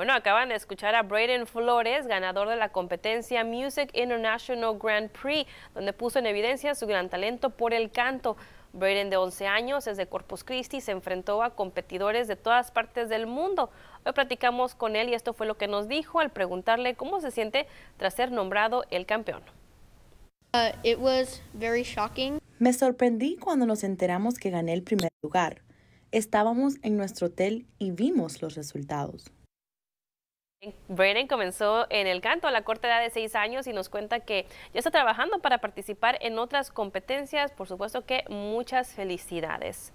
Bueno, acaban de escuchar a Braden Flores, ganador de la competencia Music International Grand Prix, donde puso en evidencia su gran talento por el canto. Braden, de 11 años, es de Corpus Christi, se enfrentó a competidores de todas partes del mundo. Hoy platicamos con él y esto fue lo que nos dijo al preguntarle cómo se siente tras ser nombrado el campeón. Uh, Me sorprendí cuando nos enteramos que gané el primer lugar. Estábamos en nuestro hotel y vimos los resultados. Brennan comenzó en el canto a la corta edad de seis años y nos cuenta que ya está trabajando para participar en otras competencias. Por supuesto que muchas felicidades.